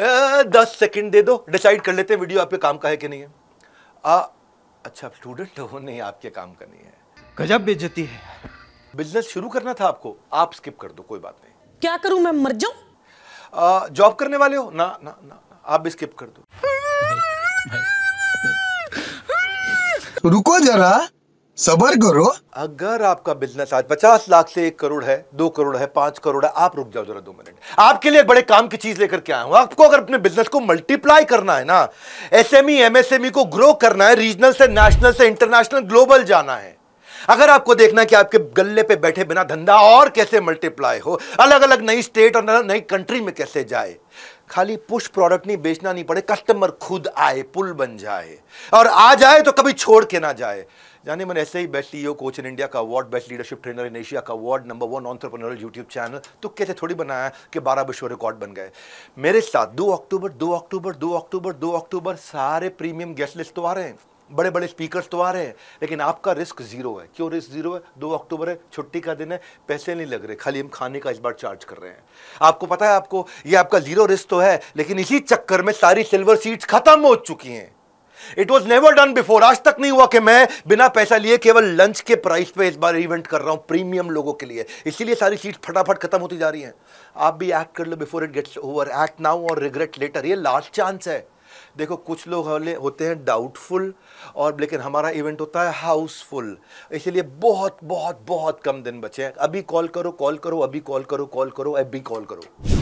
दस सेकंड दे दो डिसाइड कर लेते हैं वीडियो आपके काम का है कि नहीं है आ, अच्छा स्टूडेंट हो नहीं आपके काम का नहीं है गजब बेइज्जती है बिजनेस शुरू करना था आपको आप स्किप कर दो कोई बात नहीं क्या करूं मैं मर जाऊं जॉब करने वाले हो ना ना ना, ना आप भी स्किप कर दो रुको जरा सबर करो अगर आपका बिजनेस आज पचास लाख से एक करोड़ है दो करोड़ है पांच करोड़ है आप रुक जाओ जरा दो मिनट आपके लिए बड़े काम की चीज लेकर के आया हूं आपको अगर अपने बिजनेस को मल्टीप्लाई करना है ना एसएमई एमएसएमई e, e को ग्रो करना है रीजनल से नेशनल से इंटरनेशनल ग्लोबल जाना है अगर आपको देखना है कि आपके गले पे बैठे बिना धंधा और कैसे मल्टीप्लाई हो अलग अलग नई स्टेट और नई कंट्री में कैसे जाए खाली पुश प्रोडक्ट नहीं बेचना नहीं पड़े कस्टमर खुद आए पुल बन जाए और आ जाए तो कभी छोड़ के ना जाए जाने मैंने ऐसे ही best CEO coach in India का award best leadership trainer in Asia का award number one entrepreneurial YouTube channel तो कैसे थोड़ी बनाया कि बारह विश्व रिकॉर्ड बन गए मेरे साथ दो अक्टूबर दो अक्टूबर दो अक्टूबर दो अक्टूबर सारे प्रीमियम गेस्ट लिस्ट तो आ रहे हैं बड़े बड़े स्पीकर्स तो आ रहे हैं लेकिन आपका रिस्क ज़ीरो है क्यों रिस्क ज़ीरो है दो अक्टूबर है छुट्टी का दिन है पैसे नहीं लग रहे खाली हम खाने का इस बार चार्ज कर रहे हैं आपको पता है आपको ये आपका ज़ीरो रिस्क तो है लेकिन इसी चक्कर में सारी सिल्वर सीट्स ख़त्म हो चुकी हैं it was never done before आज तक नहीं हुआ कि मैं बिना पैसा लिए केवल लंच के प्राइस पे इस बार इवेंट कर रहा हूं प्रीमियम लोगों के लिए इसीलिए सारी सीट फटाफट खत्म होती जा रही हैं आप भी एक्ट कर लो before it gets over act now और रिग्रेट लेटर ये लास्ट चांस है देखो कुछ लोग होते हैं डाउटफुल और लेकिन हमारा इवेंट होता है हाउसफुल इसलिए बहुत बहुत बहुत कम दिन बचे हैं अभी कॉल करो कॉल करो अभी कॉल करो कॉल करो अभी कॉल करो